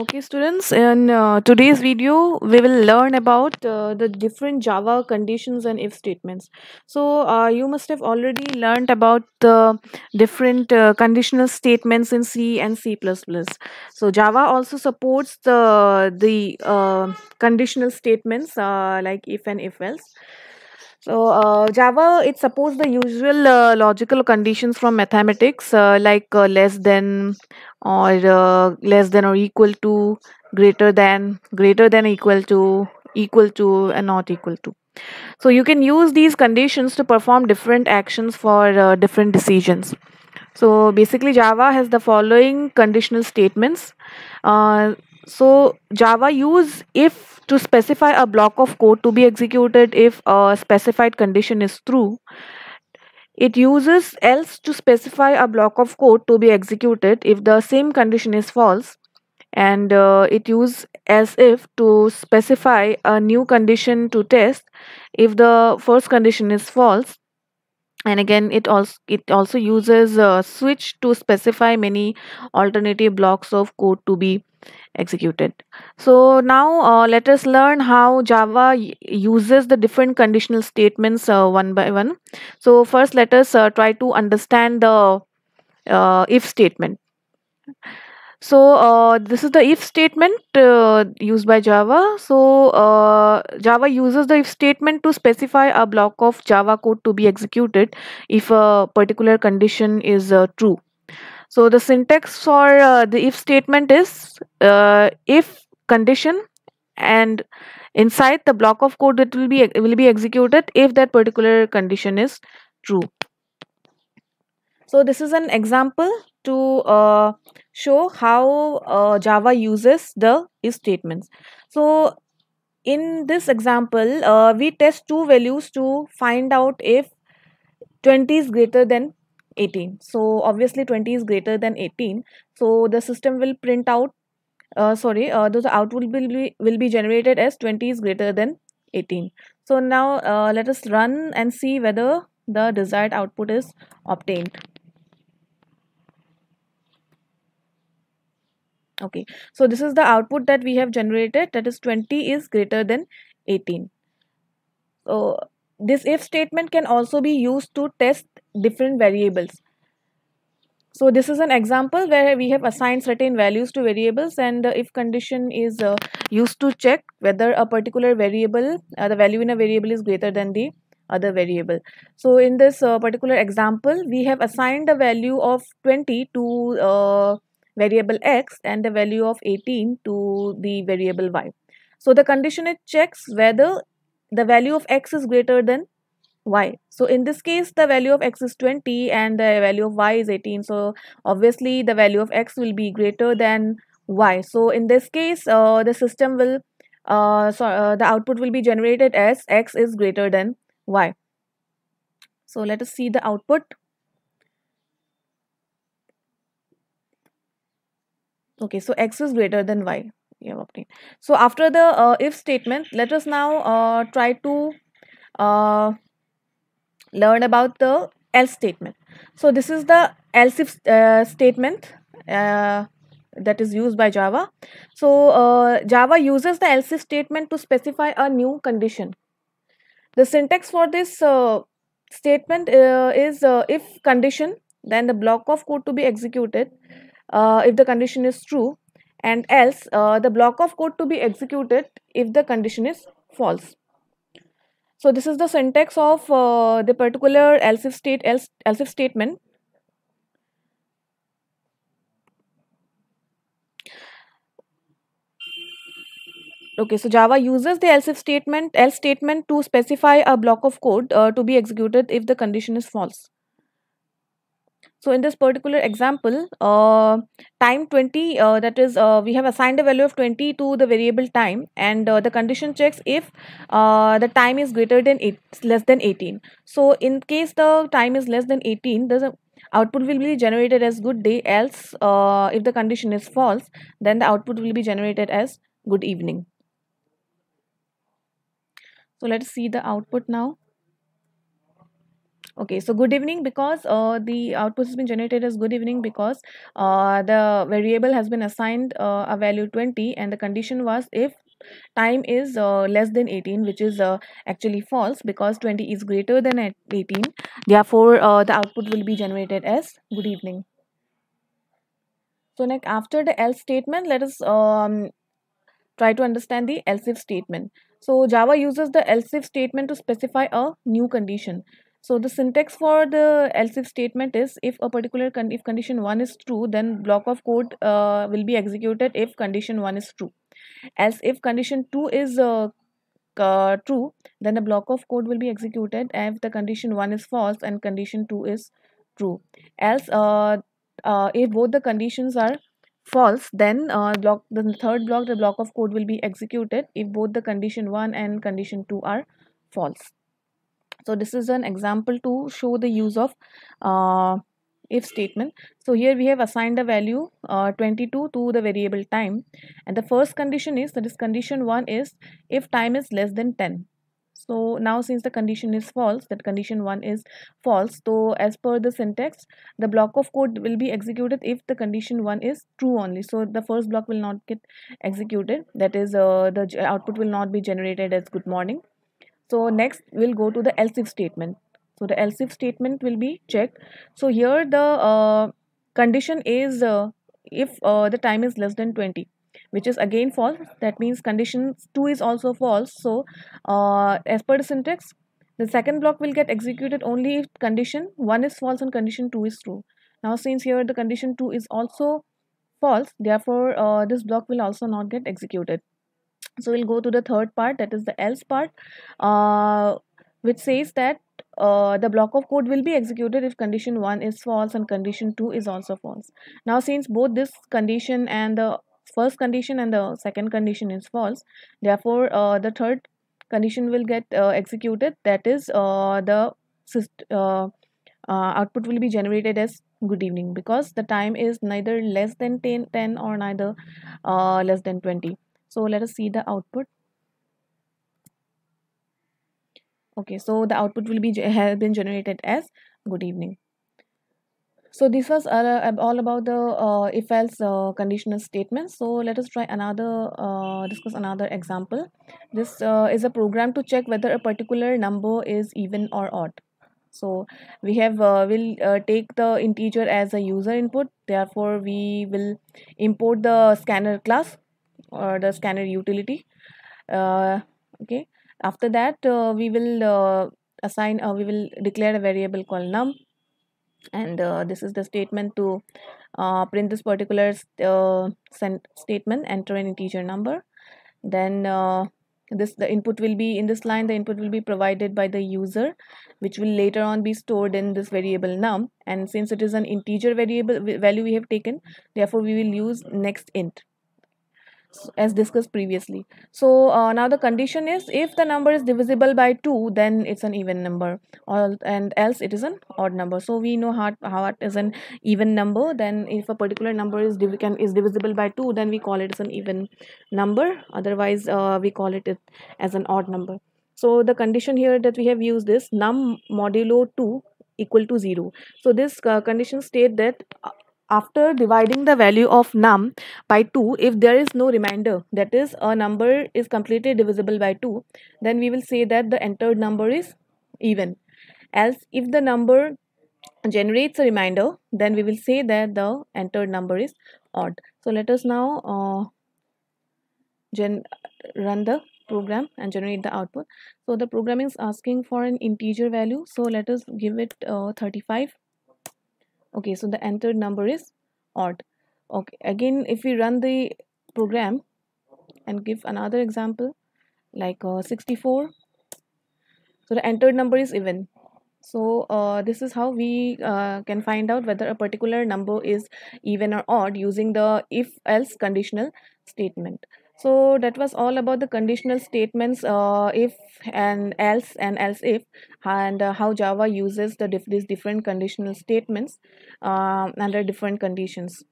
Okay students, in uh, today's video we will learn about uh, the different Java conditions and if statements. So uh, you must have already learned about the different uh, conditional statements in C and C++. So Java also supports the, the uh, conditional statements uh, like if and if else. So uh, Java, it supports the usual uh, logical conditions from mathematics uh, like uh, less than or uh, less than or equal to, greater than, greater than equal to, equal to and not equal to. So you can use these conditions to perform different actions for uh, different decisions. So basically Java has the following conditional statements. So Java use if to specify a block of code to be executed if a specified condition is true. It uses else to specify a block of code to be executed if the same condition is false and uh, it use as if to specify a new condition to test if the first condition is false and again it also it also uses a uh, switch to specify many alternative blocks of code to be executed so now uh, let us learn how java uses the different conditional statements uh, one by one so first let us uh, try to understand the uh, if statement so uh, this is the if statement uh, used by Java. So uh, Java uses the if statement to specify a block of Java code to be executed if a particular condition is uh, true. So the syntax for uh, the if statement is uh, if condition and inside the block of code that will be will be executed if that particular condition is true. So this is an example to uh, show how uh, Java uses the if statements. So in this example, uh, we test two values to find out if 20 is greater than 18. So obviously 20 is greater than 18. So the system will print out, uh, sorry, uh, the output will be, will be generated as 20 is greater than 18. So now uh, let us run and see whether the desired output is obtained. okay so this is the output that we have generated that is 20 is greater than 18 so this if statement can also be used to test different variables so this is an example where we have assigned certain values to variables and the if condition is uh, used to check whether a particular variable, uh, the value in a variable is greater than the other variable. So in this uh, particular example, we have assigned the value of 20 to uh, variable x and the value of 18 to the variable y. So the condition it checks whether the value of x is greater than y. So in this case the value of x is 20 and the value of y is 18. So obviously the value of x will be greater than y. So in this case uh, the system will uh, so uh, the output will be generated as x is greater than y. So let us see the output. okay so x is greater than y you have obtained so after the uh, if statement let us now uh, try to uh, learn about the else statement so this is the else if uh, statement uh, that is used by java so uh, java uses the else if statement to specify a new condition the syntax for this statement is if condition then the block of code to be executed uh, if the condition is true and else uh, the block of code to be executed if the condition is false. So this is the syntax of uh, the particular else if state else, else if statement. Okay, so Java uses the else if statement else statement to specify a block of code uh, to be executed if the condition is false. So in this particular example, uh, time 20, uh, that is, uh, we have assigned a value of 20 to the variable time and uh, the condition checks if uh, the time is greater than eight, less than 18. So in case the time is less than 18, the output will be generated as good day else uh, if the condition is false, then the output will be generated as good evening. So let's see the output now okay so good evening because uh, the output has been generated as good evening because uh, the variable has been assigned uh, a value 20 and the condition was if time is uh, less than 18 which is uh, actually false because 20 is greater than 18 therefore uh, the output will be generated as good evening so next after the else statement let us um, try to understand the else if statement so java uses the else if statement to specify a new condition so the syntax for the else if statement is if a particular con if condition 1 is true then block of code uh, will be executed if condition 1 is true. Else if condition 2 is uh, uh, true then the block of code will be executed if the condition 1 is false and condition 2 is true. Else uh, uh, if both the conditions are false then uh, block the third block the block of code will be executed if both the condition 1 and condition 2 are false so this is an example to show the use of uh, if statement so here we have assigned the value uh, 22 to the variable time and the first condition is that is condition 1 is if time is less than 10 so now since the condition is false that condition 1 is false so as per the syntax the block of code will be executed if the condition 1 is true only so the first block will not get executed that is uh, the output will not be generated as good morning so next we'll go to the else if statement. So the else if statement will be checked. So here the uh, condition is uh, if uh, the time is less than 20 which is again false that means condition 2 is also false so uh, as per the syntax the second block will get executed only if condition 1 is false and condition 2 is true now since here the condition 2 is also false therefore uh, this block will also not get executed so we'll go to the third part that is the else part uh, which says that uh, the block of code will be executed if condition 1 is false and condition 2 is also false now since both this condition and the first condition and the second condition is false therefore uh, the third condition will get uh, executed that is uh, the uh, output will be generated as good evening because the time is neither less than 10, 10 or neither less than 20 so let us see the output okay so the output will be has been generated as good evening so this was uh, all about the uh, if else uh, conditional statements so let us try another uh, discuss another example this uh, is a program to check whether a particular number is even or odd so we have will take the integer as a user input therefore we will import the scanner class or the scanner utility uh, okay after that uh, we will uh, assign or we will declare a variable called num and uh, this is the statement to uh, print this particular uh, statement enter an integer number then this the input will be in this line the input will be provided by the user which will later on be stored in this variable num and since it is an integer variable value we have taken therefore we will use next int as discussed previously. So uh, now the condition is if the number is divisible by 2 then it's an even number and else it is an odd number. So we know how, how it is an even number then if a particular number is, div can, is divisible by 2 then we call it as an even number otherwise uh, we call it, it as an odd number. So the condition here that we have used is num modulo 2 equal to 0. So this uh, condition state that uh, after dividing the value of num by 2 if there is no remainder that is a number is completely divisible by 2 then we will say that the entered number is even else if the number generates a remainder then we will say that the entered number is odd so let us now uh, gen run the program and generate the output so the program is asking for an integer value so let us give it uh, 35 okay so the entered number is odd okay again if we run the program and give another example like uh, 64 so the entered number is even so uh, this is how we uh, can find out whether a particular number is even or odd using the if else conditional statement so that was all about the conditional statements uh, if and else and else if and uh, how Java uses the diff these different conditional statements uh, under different conditions.